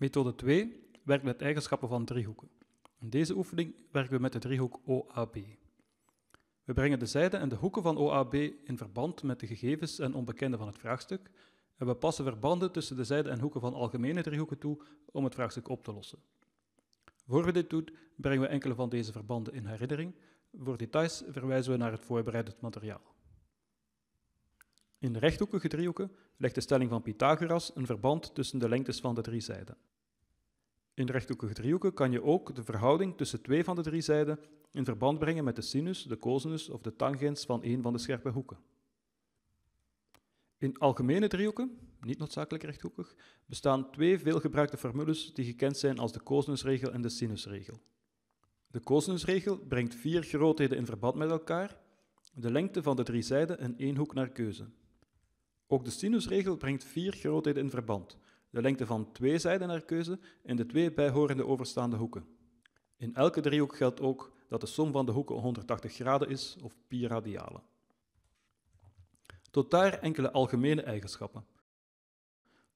Methode 2 werkt met eigenschappen van driehoeken. In deze oefening werken we met de driehoek OAB. We brengen de zijden en de hoeken van OAB in verband met de gegevens en onbekenden van het vraagstuk en we passen verbanden tussen de zijden en hoeken van algemene driehoeken toe om het vraagstuk op te lossen. Voor we dit doen, brengen we enkele van deze verbanden in herinnering. Voor details verwijzen we naar het voorbereidend materiaal. In rechthoekige driehoeken legt de stelling van Pythagoras een verband tussen de lengtes van de drie zijden. In rechthoekige driehoeken kan je ook de verhouding tussen twee van de drie zijden in verband brengen met de sinus, de cosinus of de tangens van één van de scherpe hoeken. In algemene driehoeken, niet noodzakelijk rechthoekig, bestaan twee veelgebruikte formules die gekend zijn als de cosinusregel en de sinusregel. De cosinusregel brengt vier grootheden in verband met elkaar, de lengte van de drie zijden en één hoek naar keuze. Ook de sinusregel brengt vier grootheden in verband, de lengte van twee zijden naar keuze en de twee bijhorende overstaande hoeken. In elke driehoek geldt ook dat de som van de hoeken 180 graden is, of pi radialen. Tot daar enkele algemene eigenschappen.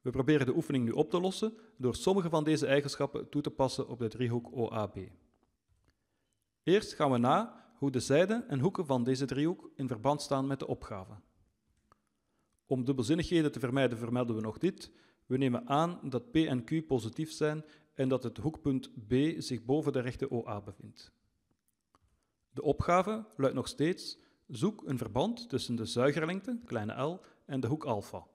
We proberen de oefening nu op te lossen door sommige van deze eigenschappen toe te passen op de driehoek OAB. Eerst gaan we na hoe de zijden en hoeken van deze driehoek in verband staan met de opgave. Om dubbelzinnigheden te vermijden vermelden we nog dit. We nemen aan dat P en Q positief zijn en dat het hoekpunt B zich boven de rechte OA bevindt. De opgave luidt nog steeds zoek een verband tussen de zuigerlengte, kleine l, en de hoek alfa.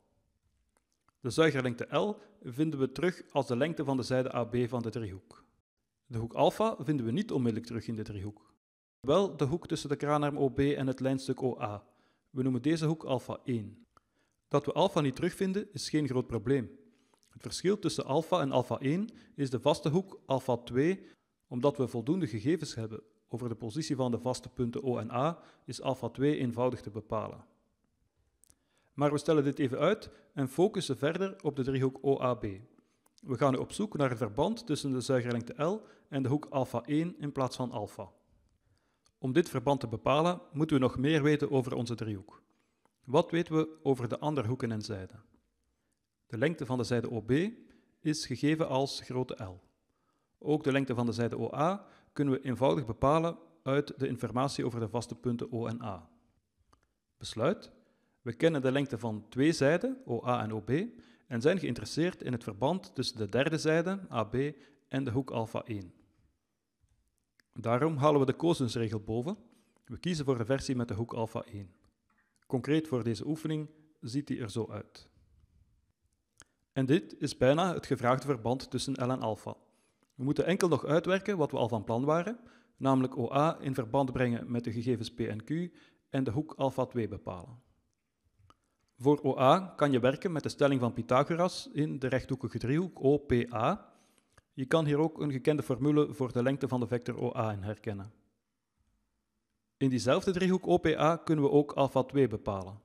De zuigerlengte L vinden we terug als de lengte van de zijde AB van de driehoek. De hoek alfa vinden we niet onmiddellijk terug in de driehoek. Wel de hoek tussen de kraanarm OB en het lijnstuk OA. We noemen deze hoek alfa 1. Dat we alfa niet terugvinden is geen groot probleem. Het verschil tussen alfa en alfa 1 is de vaste hoek alfa 2, omdat we voldoende gegevens hebben over de positie van de vaste punten O en A, is alfa 2 eenvoudig te bepalen. Maar we stellen dit even uit en focussen verder op de driehoek OAB. We gaan nu op zoek naar het verband tussen de zuigerlengte L en de hoek alfa 1 in plaats van alfa. Om dit verband te bepalen, moeten we nog meer weten over onze driehoek. Wat weten we over de andere hoeken en zijden? De lengte van de zijde OB is gegeven als grote L. Ook de lengte van de zijde OA kunnen we eenvoudig bepalen uit de informatie over de vaste punten O en A. Besluit. We kennen de lengte van twee zijden, OA en OB, en zijn geïnteresseerd in het verband tussen de derde zijde, AB, en de hoek alpha 1. Daarom halen we de cosinusregel boven. We kiezen voor de versie met de hoek alpha 1. Concreet voor deze oefening ziet die er zo uit. En dit is bijna het gevraagde verband tussen L en alpha. We moeten enkel nog uitwerken wat we al van plan waren, namelijk OA in verband brengen met de gegevens P en Q en de hoek alpha 2 bepalen. Voor OA kan je werken met de stelling van Pythagoras in de rechthoekige driehoek OPA. Je kan hier ook een gekende formule voor de lengte van de vector OA in herkennen. In diezelfde driehoek OPA kunnen we ook alfa 2 bepalen.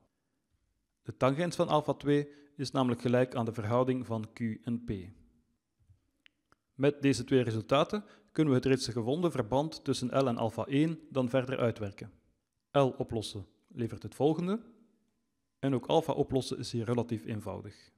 De tangent van alfa 2 is namelijk gelijk aan de verhouding van Q en P. Met deze twee resultaten kunnen we het reeds gevonden verband tussen L en alfa 1 dan verder uitwerken. L oplossen levert het volgende en ook alfa oplossen is hier relatief eenvoudig.